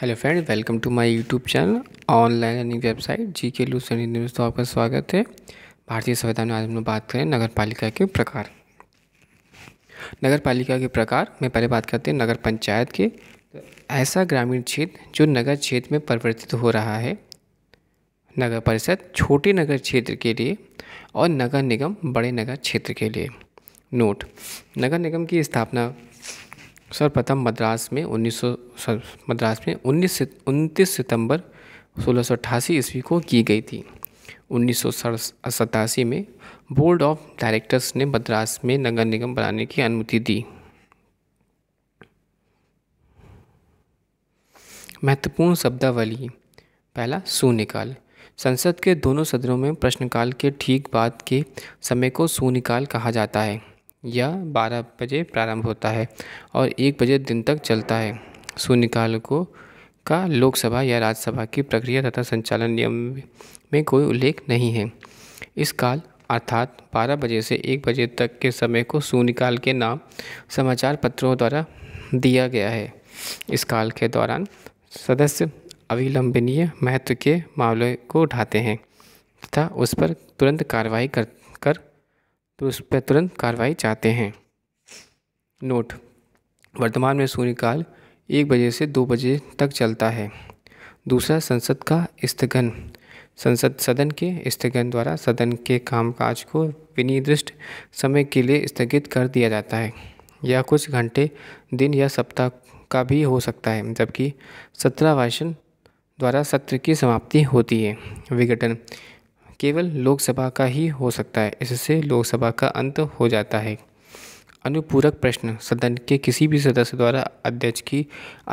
hello friend welcome to my YouTube channel online learning website G K लू Sunny news तो आपका स्वागत है भारतीय संविधान में आज हम लोग बात करें नगर पालिका के प्रकार नगर पालिका के प्रकार में पहले बात करते हैं नगर पंचायत के तो ऐसा ग्रामीण क्षेत्र जो नगर क्षेत्र में परिवर्तित हो रहा है नगर परिषद छोटे नगर क्षेत्र के लिए और नगर निगम बड़े नगर क्षेत्र के लिए नोट नगर निगम की स्थापना सर्वप्रथम मद्रास में उन्नीस सौ मद्रास में उन्नीस उनतीस सितंबर सोलह सौ ईस्वी को की गई थी उन्नीस सौ में बोर्ड ऑफ डायरेक्टर्स ने मद्रास में नगर निगम बनाने की अनुमति दी महत्वपूर्ण शब्दावली पहला शून्यकाल संसद के दोनों सदनों में प्रश्नकाल के ठीक बाद के समय को शून्यकाल कहा जाता है यह बारह बजे प्रारंभ होता है और एक बजे दिन तक चलता है शून्यकाल को का लोकसभा या राज्यसभा की प्रक्रिया तथा संचालन नियम में कोई उल्लेख नहीं है इस काल अर्थात 12 बजे से 1 बजे तक के समय को शून्यकाल के नाम समाचार पत्रों द्वारा दिया गया है इस काल के दौरान सदस्य अविलंबनीय महत्व के मामले को उठाते हैं तथा उस पर तुरंत कार्रवाई कर कर तो उस पर तुरंत कार्रवाई चाहते हैं नोट वर्तमान में शून्यकाल एक बजे से दो बजे तक चलता है दूसरा संसद का स्थगन संसद सदन के स्थगन द्वारा सदन के कामकाज को विनिर्दिष्ट समय के लिए स्थगित कर दिया जाता है या कुछ घंटे दिन या सप्ताह का भी हो सकता है जबकि सत्रह भाषण द्वारा सत्र की समाप्ति होती है विघटन केवल लोकसभा का ही हो सकता है इससे लोकसभा का अंत हो जाता है अनुपूरक प्रश्न सदन के किसी भी सदस्य द्वारा अध्यक्ष की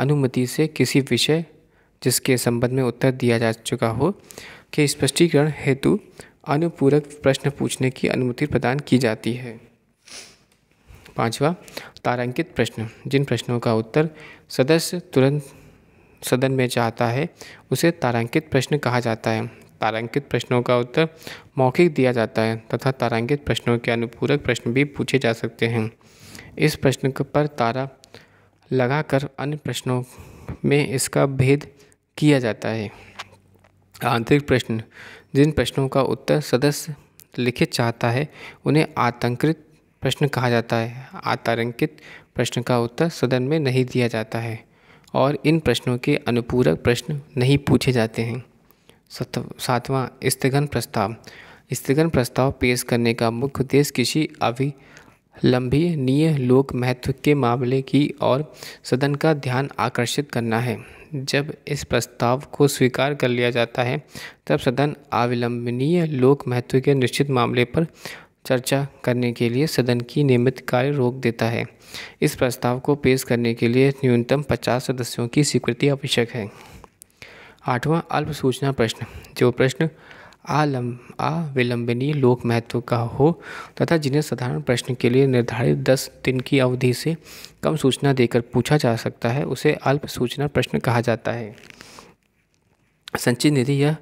अनुमति से किसी विषय जिसके संबंध में उत्तर दिया जा चुका हो के स्पष्टीकरण हेतु अनुपूरक प्रश्न पूछने की अनुमति प्रदान की जाती है पांचवा तारांकित प्रश्न जिन प्रश्नों का उत्तर सदस्य तुरंत सदन में चाहता है उसे तारांकित प्रश्न कहा जाता है तारांकित प्रश्नों का उत्तर मौखिक दिया जाता है तथा तारांकित प्रश्नों के अनुपूरक प्रश्न भी पूछे जा सकते हैं इस प्रश्न पर तारा लगाकर अन्य प्रश्नों में इसका भेद किया जाता है आंतरिक प्रश्न जिन प्रश्नों का उत्तर सदस्य लिखित चाहता है उन्हें आतंकृत प्रश्न कहा जाता है आतंकित प्रश्न का उत्तर सदन में नहीं दिया जाता है और इन प्रश्नों के अनुपूरक प्रश्न नहीं पूछे जाते हैं सातवां स्थगन प्रस्ताव स्थगन प्रस्ताव पेश करने का मुख्य उद्देश्य किसी अभी लोक महत्व के मामले की और सदन का ध्यान आकर्षित करना है जब इस प्रस्ताव को स्वीकार कर लिया जाता है तब सदन अविलंबनीय लोक महत्व के निश्चित मामले पर चर्चा करने के लिए सदन की नियमित कार्य रोक देता है इस प्रस्ताव को पेश करने के लिए न्यूनतम 50 सदस्यों की स्वीकृति आवश्यक है आठवां अल्प सूचना प्रश्न जो प्रश्न आलम अविलंबनीय लोक महत्व का हो तथा जिन्हें साधारण प्रश्न के लिए निर्धारित दस दिन की अवधि से कम सूचना देकर पूछा जा सकता है उसे अल्प सूचना प्रश्न कहा जाता है संचित निधि या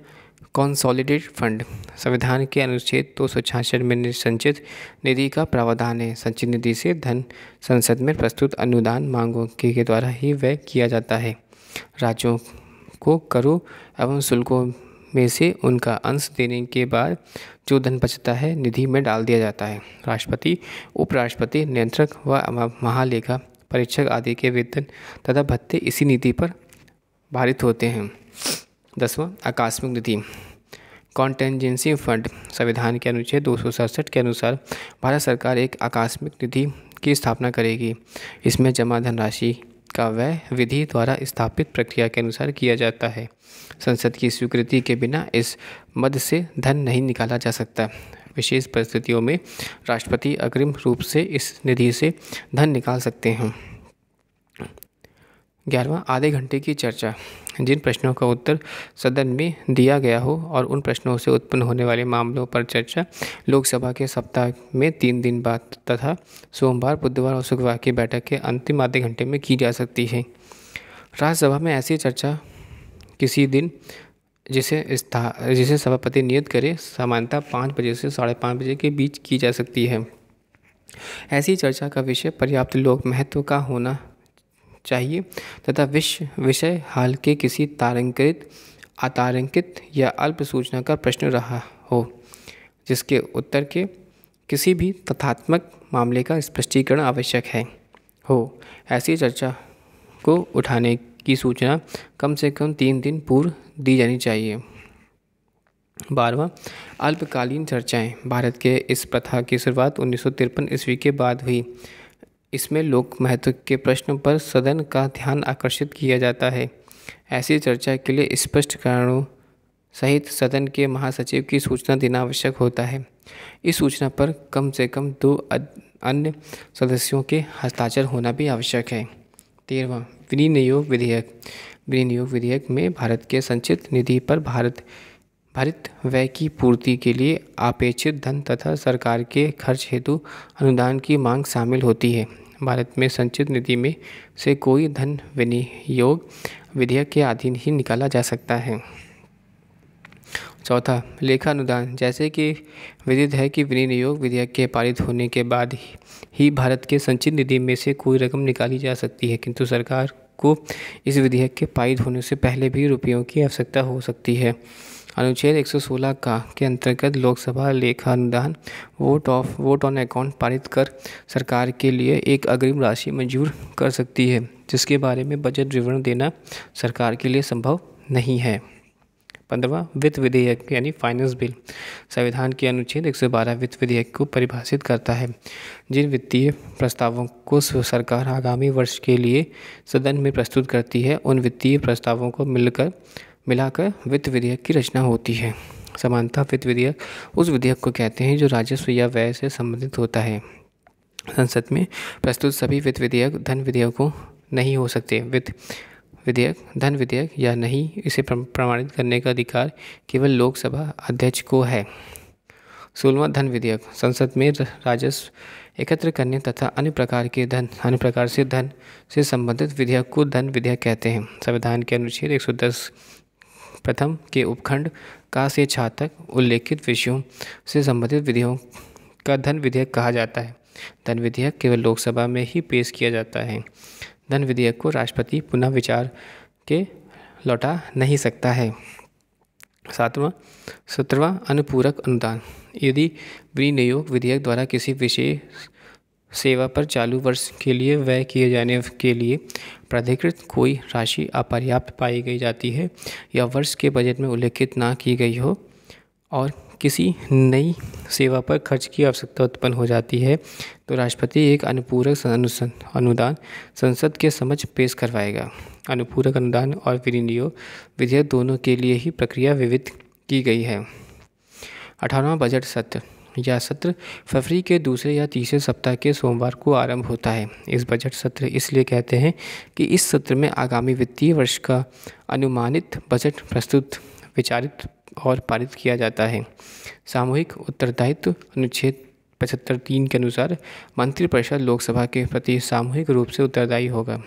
कॉन्सॉलिडेट फंड संविधान के अनुच्छेद दो सौ छियासठ में संचित निधि का प्रावधान है संचित निधि से धन संसद में प्रस्तुत अनुदान मांगों के द्वारा ही व्यय किया जाता है राज्यों को करो एवं शुल्कों में से उनका अंश देने के बाद जो धन बचता है निधि में डाल दिया जाता है राष्ट्रपति उपराष्ट्रपति नियंत्रक व महालेखा परीक्षक आदि के वेतन तथा भत्ते इसी नीति पर भारित होते हैं दसवां आकस्मिक निधि कॉन्टेंजेंसी फंड संविधान के अनुच्छेद दो के अनुसार भारत सरकार एक आकस्मिक निधि की स्थापना करेगी इसमें जमा धनराशि का वह विधि द्वारा स्थापित प्रक्रिया के अनुसार किया जाता है संसद की स्वीकृति के बिना इस मद से धन नहीं निकाला जा सकता विशेष परिस्थितियों में राष्ट्रपति अग्रिम रूप से इस निधि से धन निकाल सकते हैं ग्यारहवा आधे घंटे की चर्चा जिन प्रश्नों का उत्तर सदन में दिया गया हो और उन प्रश्नों से उत्पन्न होने वाले मामलों पर चर्चा लोकसभा के सप्ताह में तीन दिन बाद तथा सोमवार बुधवार और शुक्रवार की बैठक के अंतिम आधे घंटे में की जा सकती है राज्यसभा में ऐसी चर्चा किसी दिन जिसे स्था जिसे सभापति नियत करे सामान्यतः पाँच बजे से साढ़े पाँच बजे के बीच की जा सकती है ऐसी चर्चा का विषय पर्याप्त लोक महत्व का होना चाहिए तथा विश्व विषय हाल के किसी तारंकित अतारंकित या अल्प सूचना का प्रश्न रहा हो जिसके उत्तर के किसी भी तथात्मक मामले का स्पष्टीकरण आवश्यक है हो ऐसी चर्चा को उठाने की सूचना कम से कम तीन दिन पूर्व दी जानी चाहिए बारवा अल्पकालीन चर्चाएं भारत के इस प्रथा की शुरुआत उन्नीस ईस्वी के बाद हुई इसमें लोक महत्व के प्रश्न पर सदन का ध्यान आकर्षित किया जाता है ऐसी चर्चा के लिए स्पष्ट कारणों सहित सदन के महासचिव की सूचना देना आवश्यक होता है इस सूचना पर कम से कम दो अन्य सदस्यों के हस्ताक्षर होना भी आवश्यक है तेरहवा विनियोग विधेयक विनियोग विधेयक में भारत के संचित निधि पर भारत भारत व्यय की पूर्ति के लिए अपेक्षित धन तथा सरकार के खर्च हेतु अनुदान की मांग शामिल होती है भारत में संचित निधि में से कोई धन विनियोग विधेयक के अधीन ही निकाला जा सकता है चौथा लेखा अनुदान जैसे कि विदित है कि विनियोग विधेयक के पारित होने के बाद ही भारत के संचित निधि में से कोई रकम निकाली जा सकती है किंतु सरकार को इस विधेयक के पारित होने से पहले भी रुपयों की आवश्यकता हो सकती है अनुच्छेद 116 का के अंतर्गत लोकसभा लेखा अनुदान vote of vote on account पारित कर सरकार के लिए एक अग्रिम राशि मंजूर कर सकती है जिसके बारे में बजट विवरण देना सरकार के लिए संभव नहीं है पंद्रवा वित्त विधेयक यानी फाइनेंस बिल संविधान के अनुच्छेद 112 वित्त विधेयक को परिभाषित करता है जिन वित्तीय प्रस्तावों को सरकार आगामी वर्ष के लिए सदन में प्रस्तुत करती है उन वित्तीय प्रस्तावों को मिलकर मिलाकर वित्त विधेयक की रचना होती है समानता वित्त विधेयक उस विधेयक को कहते हैं जो राजस्व या व्यय से संबंधित होता है संसद में प्रस्तुत सभी वित्त विधेयक धन विधेयकों नहीं हो सकते वित्त विधेयक धन विधेयक या नहीं इसे प्रमाणित करने का अधिकार केवल लोकसभा अध्यक्ष को है सोलवा धन विधेयक संसद में राजस्व एकत्र करने तथा अन्य प्रकार के धन अन्य प्रकार से धन से संबंधित विधेयक को धन विधेयक कहते हैं संविधान के अनुच्छेद 110 प्रथम के उपखंड का से छातक उल्लेखित विषयों से संबंधित विधियों का धन विधेयक कहा जाता है धन विधेयक केवल लोकसभा में ही पेश किया जाता है धन विधेयक को राष्ट्रपति पुनः विचार के लौटा नहीं सकता है सातवां सत्रवा अनुपूरक अनुदान यदि विनियोग विधेयक द्वारा किसी विशेष सेवा पर चालू वर्ष के लिए व्यय किए जाने के लिए प्राधिकृत कोई राशि अपर्याप्त पाई गई जाती है या वर्ष के बजट में उल्लेखित ना की गई हो और किसी नई सेवा पर खर्च की आवश्यकता उत्पन्न हो जाती है तो राष्ट्रपति एक अनुपूरक अनुदान संसद के समझ पेश करवाएगा अनुपूरक अनुदान और विनियोग विधेयक दोनों के लिए ही प्रक्रिया विविध की गई है अठारहवा बजट सत्र यह सत्र फरवरी के दूसरे या तीसरे सप्ताह के सोमवार को आरंभ होता है इस बजट सत्र इसलिए कहते हैं कि इस सत्र में आगामी वित्तीय वर्ष का अनुमानित बजट प्रस्तुत विचारित और पारित किया जाता है सामूहिक उत्तरदायित्व अनुच्छेद पचहत्तर तीन के अनुसार मंत्रिपरिषद लोकसभा के प्रति सामूहिक रूप से उत्तरदायी होगा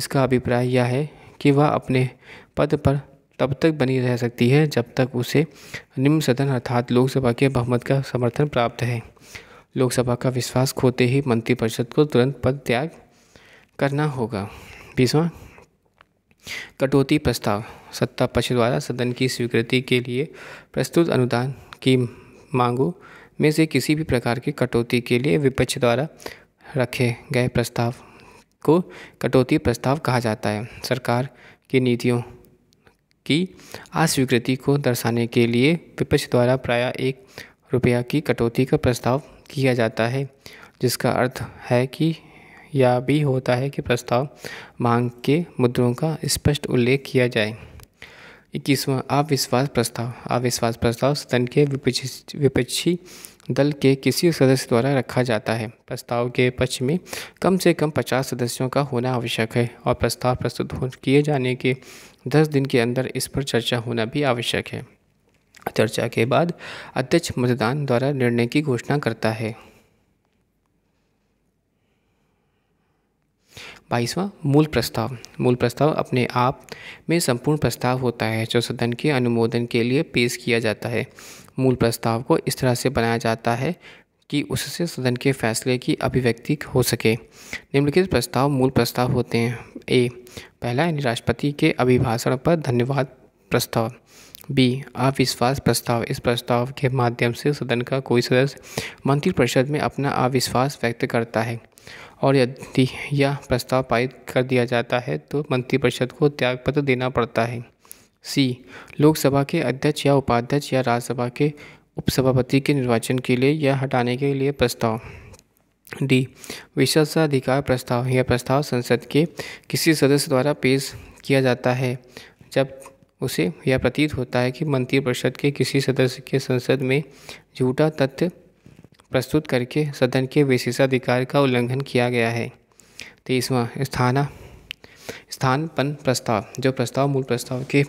इसका अभिप्राय यह है कि वह अपने पद पर तब तक बनी रह सकती है जब तक उसे निम्न सदन अर्थात लोकसभा के बहुमत का समर्थन प्राप्त है लोकसभा का विश्वास खोते ही मंत्रिपरिषद को तुरंत पद त्याग करना होगा बीसवा कटौती प्रस्ताव सत्ता पक्ष द्वारा सदन की स्वीकृति के लिए प्रस्तुत अनुदान की मांगों में से किसी भी प्रकार की कटौती के लिए विपक्ष द्वारा रखे गए प्रस्ताव को कटौती प्रस्ताव कहा जाता है सरकार की नीतियों की अस्वीकृति को दर्शाने के लिए विपक्ष द्वारा प्रायः एक रुपया की कटौती का प्रस्ताव किया जाता है जिसका अर्थ है कि यह भी होता है कि प्रस्ताव मांग के मुद्दों का स्पष्ट उल्लेख किया जाए इक्कीसवां अविश्वास प्रस्ताव अविश्वास प्रस्ताव सदन के विपक्षी विपक्षी दल के किसी सदस्य द्वारा रखा जाता है प्रस्ताव के पक्ष में कम से कम पचास सदस्यों का होना आवश्यक है और प्रस्ताव प्रस्तुत किए जाने के दस दिन के अंदर इस पर चर्चा होना भी आवश्यक है चर्चा के बाद अध्यक्ष मतदान द्वारा निर्णय की घोषणा करता है बाईसवां मूल प्रस्ताव मूल प्रस्ताव अपने आप में संपूर्ण प्रस्ताव होता है जो सदन के अनुमोदन के लिए पेश किया जाता है मूल प्रस्ताव को इस तरह से बनाया जाता है कि उससे सदन के फैसले की अभिव्यक्ति हो सके निम्नलिखित प्रस्ताव मूल प्रस्ताव होते हैं ए पहला यानी राष्ट्रपति के अभिभाषण पर धन्यवाद प्रस्ताव बी अविश्वास प्रस्ताव इस प्रस्ताव के माध्यम से सदन का कोई सदस्य मंत्रिपरिषद में अपना अविश्वास व्यक्त करता है और यदि यह प्रस्ताव पारित कर दिया जाता है तो मंत्रिपरिषद को त्यागपत्र देना पड़ता है सी लोकसभा के अध्यक्ष या उपाध्यक्ष या राज्यसभा के उपसभापति के निर्वाचन के लिए या हटाने के लिए प्रस्ताव डी विशेषाधिकार प्रस्ताव यह प्रस्ताव संसद के किसी सदस्य द्वारा पेश किया जाता है जब उसे यह प्रतीत होता है कि मंत्रिपरिषद के किसी सदस्य के संसद में झूठा तथ्य प्रस्तुत करके सदन के विशेषाधिकार का उल्लंघन किया गया है तीसवा स्थाना स्थानपन प्रस्ताव जो प्रस्ताव मूल प्रस्ताव के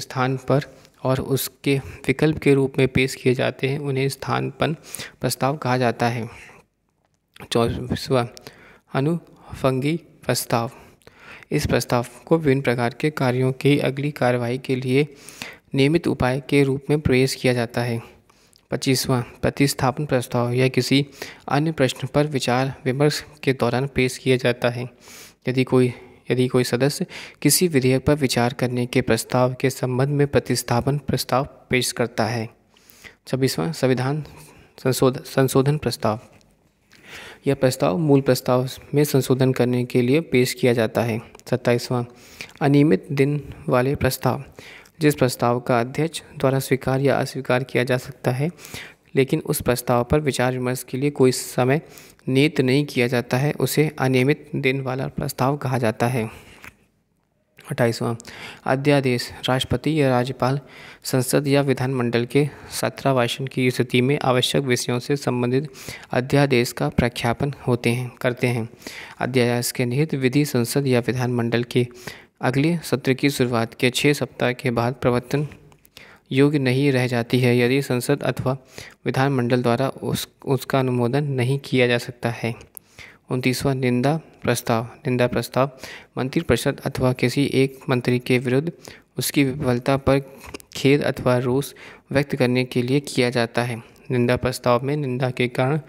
स्थान पर और उसके विकल्प के रूप में पेश किए जाते हैं उन्हें स्थानपन प्रस्ताव कहा जाता है चौबीसवा अनुफंगी प्रस्ताव इस प्रस्ताव को विभिन्न प्रकार के कार्यों की अगली कार्रवाई के लिए नियमित उपाय के रूप में प्रवेश किया जाता है पच्चीसवां प्रतिस्थापन प्रस्ताव या किसी अन्य प्रश्न पर विचार विमर्श के दौरान पेश किया जाता है यदि कोई यदि कोई सदस्य किसी विधेयक पर विचार करने के प्रस्ताव के संबंध में प्रतिस्थापन प्रस्ताव पेश करता है छब्बीसवां संविधान संशोधन संशोधन प्रस्ताव यह प्रस्ताव मूल प्रस्ताव में संशोधन करने के लिए पेश किया जाता है सत्ताईसवां अनियमित दिन वाले प्रस्ताव जिस प्रस्ताव का अध्यक्ष द्वारा स्वीकार या अस्वीकार किया जा सकता है लेकिन उस प्रस्ताव पर विचार विमर्श के लिए कोई समय नियत नहीं किया जाता है उसे अनियमित दिन वाला प्रस्ताव कहा जाता है अट्ठाईसवां अध्यादेश राष्ट्रपति या राज्यपाल संसद या विधानमंडल के सत्रावासन की स्थिति में आवश्यक विषयों से संबंधित अध्यादेश का प्रख्यापन होते हैं करते हैं अध्यादेश के निहित विधि संसद या विधानमंडल के अगले सत्र की शुरुआत के छः सप्ताह के बाद प्रवर्तन योग्य नहीं रह जाती है यदि संसद अथवा विधानमंडल द्वारा उस उसका अनुमोदन नहीं किया जा सकता है उनतीसवां निंदा प्रस्ताव निंदा प्रस्ताव मंत्रिपरिषद अथवा किसी एक मंत्री के विरुद्ध उसकी विफलता पर खेद अथवा रोष व्यक्त करने के लिए किया जाता है निंदा प्रस्ताव में निंदा के कारण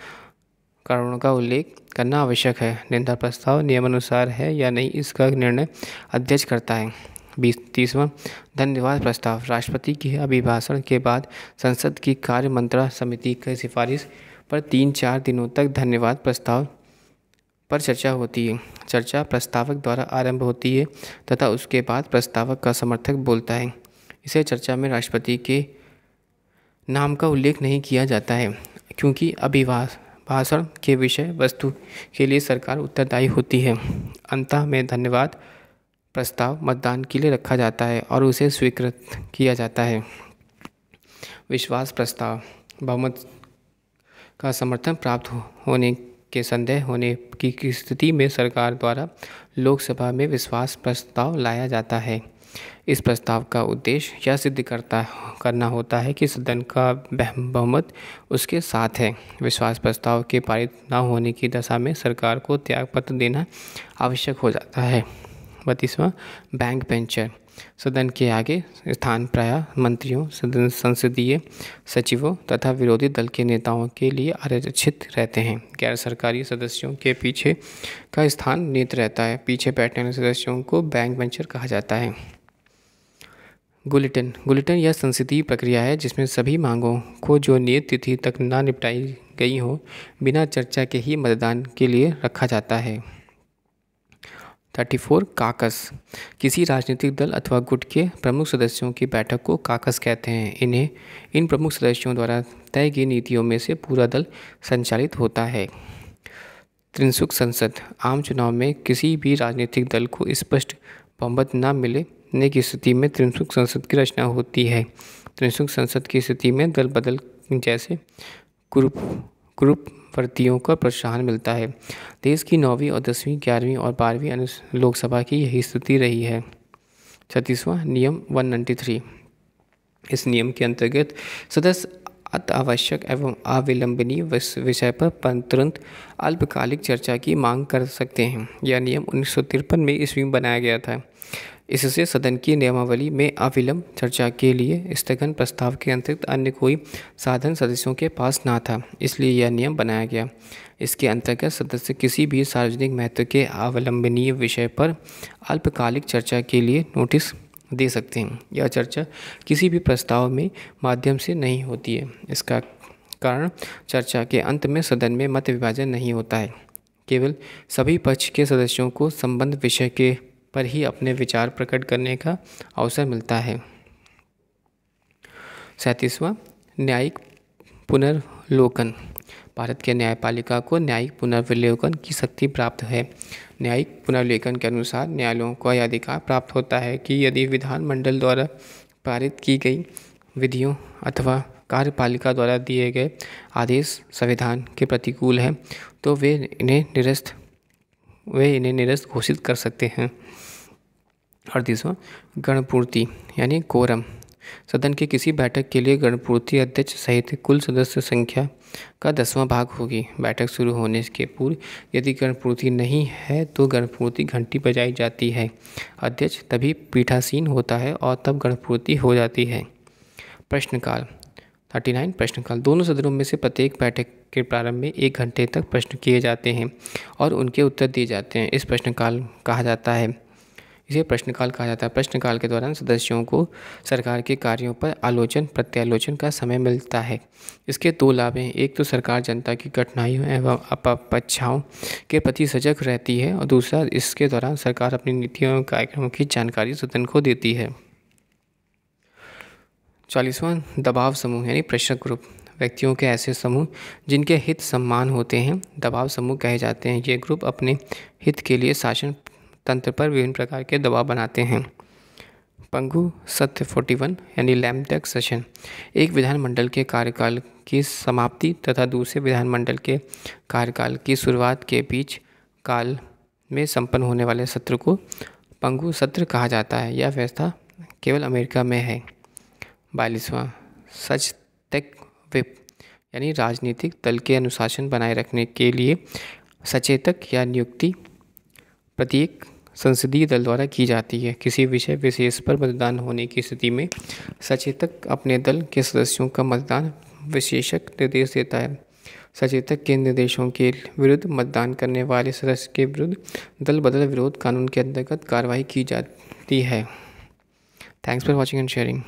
कारणों का उल्लेख करना आवश्यक है निंदा प्रस्ताव नियमानुसार है या नहीं इसका निर्णय अध्यक्ष करता है बीस तीसवा धन्यवाद प्रस्ताव राष्ट्रपति के अभिभाषण के बाद संसद की कार्य मंत्रा समिति की सिफारिश पर तीन चार दिनों तक धन्यवाद प्रस्ताव पर चर्चा होती है चर्चा प्रस्तावक द्वारा आरंभ होती है तथा उसके बाद प्रस्तावक का समर्थक बोलता है इसे चर्चा में राष्ट्रपति के नाम का उल्लेख नहीं किया जाता है क्योंकि अभिभाष भाषण के विषय वस्तु के लिए सरकार उत्तरदायी होती है अंतः में धन्यवाद प्रस्ताव मतदान के लिए रखा जाता है और उसे स्वीकृत किया जाता है विश्वास प्रस्ताव बहुमत का समर्थन प्राप्त होने के संदेह होने की स्थिति में सरकार द्वारा लोकसभा में विश्वास प्रस्ताव लाया जाता है इस प्रस्ताव का उद्देश्य यह सिद्ध करता करना होता है कि सदन का बहुमत उसके साथ है विश्वास प्रस्ताव के पारित न होने की दशा में सरकार को त्यागपत्र देना आवश्यक हो जाता है बत्तीसवां बैंक बेंचर सदन के आगे स्थान प्राय मंत्रियों सदन संसदीय सचिवों तथा विरोधी दल के नेताओं के लिए आरक्षित रहते हैं गैर सरकारी सदस्यों के पीछे का स्थान नियत रहता है पीछे बैठने वाले सदस्यों को बैंक बेंचर कहा जाता है गुलिटन गुलिटन यह संसदीय प्रक्रिया है जिसमें सभी मांगों को जो नियत तिथि तक ना निपटाई गई हो बिना चर्चा के ही मतदान के लिए रखा जाता है थर्टी फोर काकस किसी राजनीतिक दल अथवा गुट के प्रमुख सदस्यों की बैठक को काकस कहते हैं इन्हें इन प्रमुख सदस्यों द्वारा तय की नीतियों में से पूरा दल संचालित होता है त्रिंसुक संसद आम चुनाव में किसी भी राजनीतिक दल को स्पष्ट बहुमत न मिले ने की स्थिति में त्रिशुख संसद की रचना होती है त्रिसुख संसद की स्थिति में दल बदल जैसे ग्रुप ग्रुप भर्तियों का प्रोत्साहन मिलता है देश की नौवीं और दसवीं ग्यारहवीं और बारहवीं लोकसभा की यही स्थिति रही है छत्तीसवां नियम 193 इस नियम के अंतर्गत सदस्य अत्यावश्यक एवं अविलंबनीय विषय पर तुरंत अल्पकालिक चर्चा की मांग कर सकते हैं यह नियम उन्नीस में ईस्वी में बनाया गया था इससे सदन की नियमावली में अविलंब चर्चा के लिए स्थगन प्रस्ताव के अंतरिक्त अन्य कोई साधन सदस्यों के पास ना था इसलिए यह नियम बनाया गया इसके अंतर्गत सदस्य किसी भी सार्वजनिक महत्व के अवलंबनीय विषय पर अल्पकालिक चर्चा के लिए नोटिस दे सकते हैं यह चर्चा किसी भी प्रस्ताव में माध्यम से नहीं होती है इसका कारण चर्चा के अंत में सदन में मत विभाजन नहीं होता है केवल सभी पक्ष के सदस्यों को संबंध विषय के पर ही अपने विचार प्रकट करने का अवसर मिलता है सैंतीसवा न्यायिक पुनर्वलोकन भारत के न्यायपालिका को न्यायिक पुनर्विलोकन की शक्ति प्राप्त है न्यायिक पुनर्लेखन के अनुसार न्यायालयों को यह अधिकार प्राप्त होता है कि यदि विधानमंडल द्वारा पारित की गई विधियों अथवा कार्यपालिका द्वारा दिए गए आदेश संविधान के प्रतिकूल हैं तो वे इन्हें निरस्त वे इन्हें निरस्त घोषित कर सकते हैं अड़तीसवा गणपूर्ति यानी कोरम सदन की किसी बैठक के लिए गणपूर्ति अध्यक्ष सहित कुल सदस्य संख्या का दसवां भाग होगी बैठक शुरू होने के पूर्व यदि गणपूर्ति नहीं है तो गणपूर्ति घंटी बजाई जाती है अध्यक्ष तभी पीठासीन होता है और तब गणपूर्ति हो जाती है प्रश्नकाल थर्टी नाइन प्रश्नकाल दोनों सदनों में से प्रत्येक बैठक के प्रारंभ में एक घंटे तक प्रश्न किए जाते हैं और उनके उत्तर दिए जाते हैं इस प्रश्नकाल कहा जाता है इसे प्रश्नकाल कहा जाता है प्रश्नकाल के दौरान सदस्यों को सरकार के कार्यों पर आलोचन प्रत्यालोचन का समय मिलता है इसके दो लाभ हैं एक तो सरकार जनता की कठिनाइयों एवं अपेक्षाओं के प्रति सजग रहती है और दूसरा इसके दौरान सरकार अपनी नीतियों एवं कार्यक्रमों की जानकारी सदन को देती है चालीसवां दबाव समूह यानी प्रेशर ग्रुप व्यक्तियों के ऐसे समूह जिनके हित सम्मान होते हैं दबाव समूह कहे जाते हैं ये ग्रुप अपने हित के लिए शासन तंत्र पर विभिन्न प्रकार के दबाव बनाते हैं पंगु सत्य फोर्टी वन यानी लैमटेक सेशन एक विधानमंडल के कार्यकाल की समाप्ति तथा दूसरे विधानमंडल के कार्यकाल की शुरुआत के बीच काल में संपन्न होने वाले सत्र को पंगु सत्र कहा जाता है यह व्यवस्था केवल अमेरिका में है बयालीसवां सच तक विप यानी राजनीतिक दल के अनुशासन बनाए रखने के लिए सचेतक या नियुक्ति प्रत्येक संसदीय दल द्वारा की जाती है किसी विषय विशेष पर मतदान होने की स्थिति में सचेतक अपने दल के सदस्यों का मतदान विशेषक निर्देश देता है सचेतक के निर्देशों के विरुद्ध मतदान करने वाले सदस्य के विरुद्ध दल बदल विरोध कानून के अंतर्गत कार्रवाई की जाती है thanks for watching and sharing